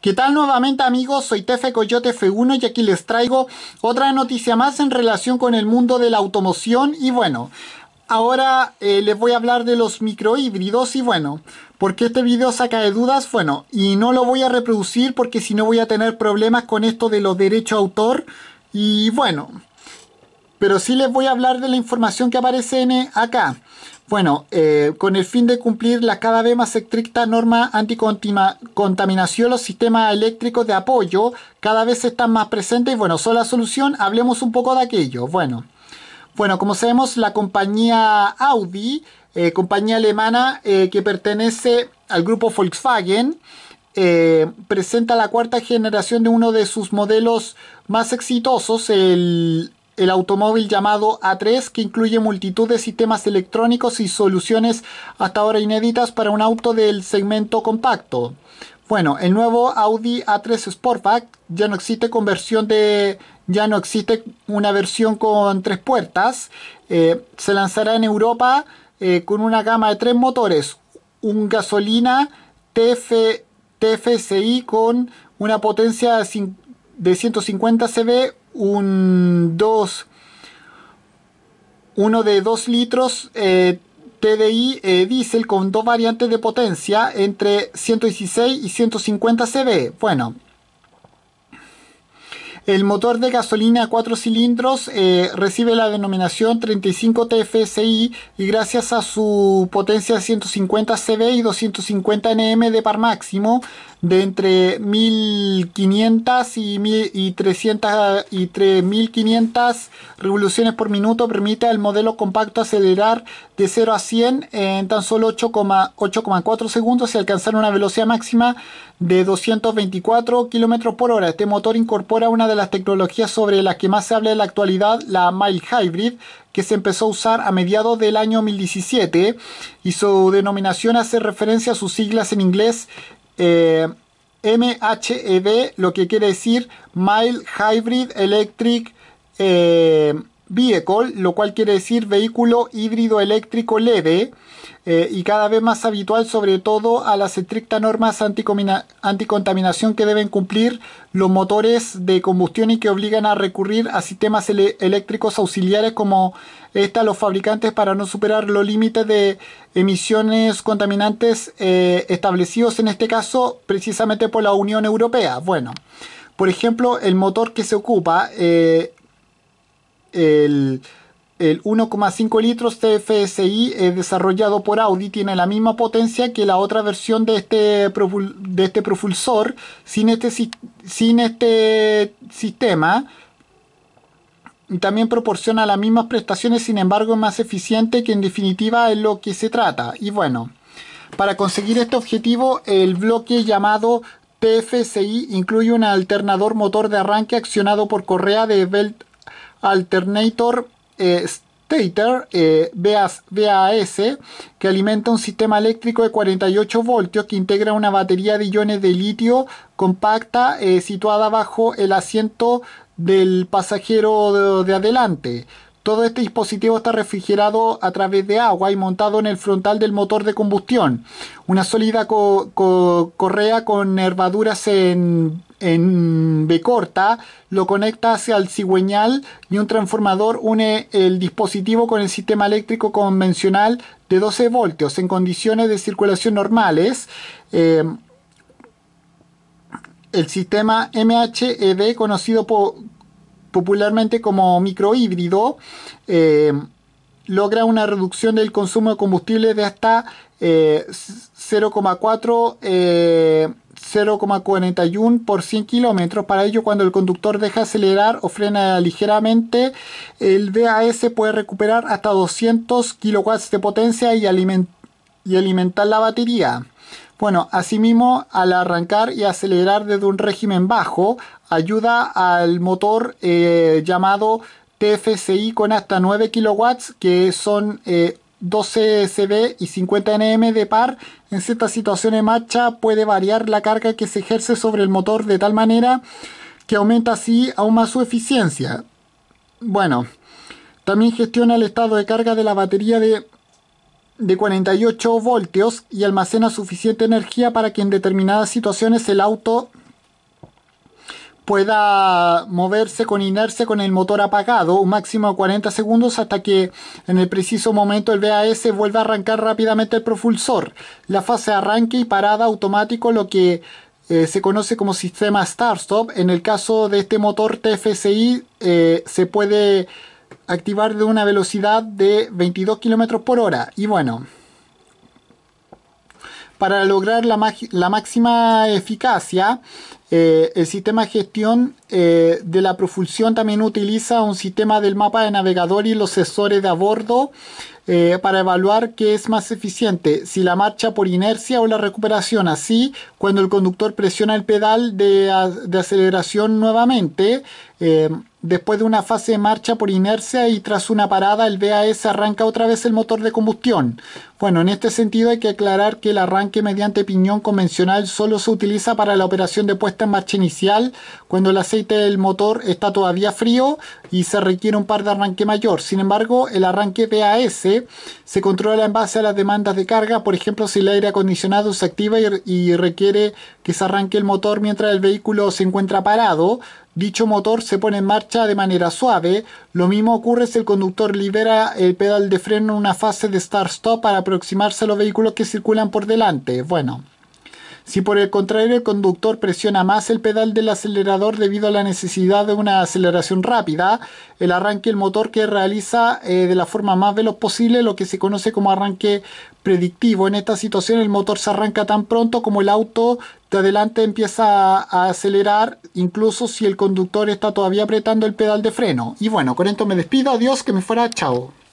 ¿Qué tal nuevamente amigos? Soy Tefe Coyote F1 y aquí les traigo otra noticia más en relación con el mundo de la automoción y bueno, ahora eh, les voy a hablar de los microhíbridos y bueno, porque este video saca de dudas? Bueno, y no lo voy a reproducir porque si no voy a tener problemas con esto de los derechos de autor y bueno, pero sí les voy a hablar de la información que aparece en eh, acá. Bueno, eh, con el fin de cumplir la cada vez más estricta norma anticontaminación, los sistemas eléctricos de apoyo cada vez están más presentes y bueno, son la solución, hablemos un poco de aquello. Bueno, bueno como sabemos, la compañía Audi, eh, compañía alemana eh, que pertenece al grupo Volkswagen, presenta la cuarta generación de uno de sus modelos más exitosos, el el automóvil llamado A3 que incluye multitud de sistemas electrónicos y soluciones hasta ahora inéditas para un auto del segmento compacto. Bueno, el nuevo Audi A3 Sportback ya no existe versión de ya no existe una versión con tres puertas. Eh, se lanzará en Europa eh, con una gama de tres motores, un gasolina TF, TFSI con una potencia de 150 CV un 2, uno de 2 litros eh, TDI eh, diésel con dos variantes de potencia entre 116 y 150 CV. Bueno, el motor de gasolina a cuatro cilindros eh, recibe la denominación 35 TFSI y gracias a su potencia 150 CV y 250 Nm de par máximo de entre 1500 y, 300 y 3500 revoluciones por minuto permite al modelo compacto acelerar de 0 a 100 en tan solo 8,4 segundos y alcanzar una velocidad máxima de 224 km por hora. Este motor incorpora una de las tecnologías sobre las que más se habla en la actualidad, la Mile Hybrid, que se empezó a usar a mediados del año 2017 y su denominación hace referencia a sus siglas en inglés eh, mhed lo que quiere decir Mile Hybrid Electric. Eh, vehicle, lo cual quiere decir vehículo híbrido eléctrico leve eh, y cada vez más habitual sobre todo a las estrictas normas anticontaminación que deben cumplir los motores de combustión y que obligan a recurrir a sistemas eléctricos auxiliares como esta los fabricantes para no superar los límites de emisiones contaminantes eh, establecidos en este caso precisamente por la Unión Europea. Bueno, por ejemplo, el motor que se ocupa eh, el, 1,5 litros TFSI desarrollado por Audi tiene la misma potencia que la otra versión de este, de este propulsor sin este, sin este sistema. También proporciona las mismas prestaciones, sin embargo es más eficiente que en definitiva es lo que se trata. Y bueno, para conseguir este objetivo el bloque llamado TFSI incluye un alternador motor de arranque accionado por correa de belt alternator eh, stator eh, BAS, que alimenta un sistema eléctrico de 48 voltios que integra una batería de iones de litio compacta eh, situada bajo el asiento del pasajero de, adelante. Todo este dispositivo está refrigerado a través de agua y montado en el frontal del motor de combustión. Una sólida correa con nervaduras en en B corta, lo conecta hacia el cigüeñal y un transformador une el dispositivo con el sistema eléctrico convencional de 12 voltios en condiciones de circulación normales. Eh, el sistema MHEV, conocido popularmente como microhíbrido, eh, logra una reducción del consumo de combustible de hasta 0,4 eh, 0,41 eh, por 100 kilómetros. Para ello, cuando el conductor deja acelerar o frena ligeramente, el DAS puede recuperar hasta 200 kilowatts de potencia y, alimentar la batería. Bueno, asimismo, al arrancar y acelerar desde un régimen bajo, ayuda al motor eh, llamado TFCI con hasta 9 kW que son 12 eh, CB y 50 NM de par. En ciertas situaciones marcha puede variar la carga que se ejerce sobre el motor de tal manera que aumenta así aún más su eficiencia. Bueno, también gestiona el estado de carga de la batería de 48 voltios y almacena suficiente energía para que en determinadas situaciones el auto pueda moverse con inercia con el motor apagado, un máximo de 40 segundos hasta que en el preciso momento el VAS vuelva a arrancar rápidamente el propulsor. La fase de arranque y parada automático, lo que eh, se conoce como sistema Start-Stop. En el caso de este motor TFSI eh, se puede activar de una velocidad de 22 km por hora. Y bueno, para lograr la, la máxima eficacia, eh, el sistema de gestión eh, de la propulsión también utiliza un sistema del mapa de navegador y los sensores de a bordo eh, para evaluar qué es más eficiente, si la marcha por inercia o la recuperación. Así, cuando el conductor presiona el pedal de aceleración nuevamente, Después de una fase de marcha por inercia y tras una parada, el BAS arranca otra vez el motor de combustión. Bueno, en este sentido hay que aclarar que el arranque mediante piñón convencional solo se utiliza para la operación de puesta en marcha inicial, cuando el aceite del motor está todavía frío, y se requiere un par de arranque mayor. Sin embargo, el arranque PAS se controla en base a las demandas de carga, por ejemplo, si el aire acondicionado se activa y, y requiere que se arranque el motor mientras el vehículo se encuentra parado, dicho motor se pone en marcha de manera suave. Lo mismo ocurre si el conductor libera el pedal de freno en una fase de start-stop para aproximarse a los vehículos que circulan por delante. Bueno. Si por el contrario el conductor presiona más el pedal del acelerador debido a la necesidad de una aceleración rápida, el arranque el motor que realiza eh, de la forma más veloz posible lo que se conoce como arranque predictivo. En esta situación el motor se arranca tan pronto como el auto de adelante empieza a, acelerar, incluso si el conductor está todavía apretando el pedal de freno. Y bueno, con esto me despido, adiós, que me fuera, chao.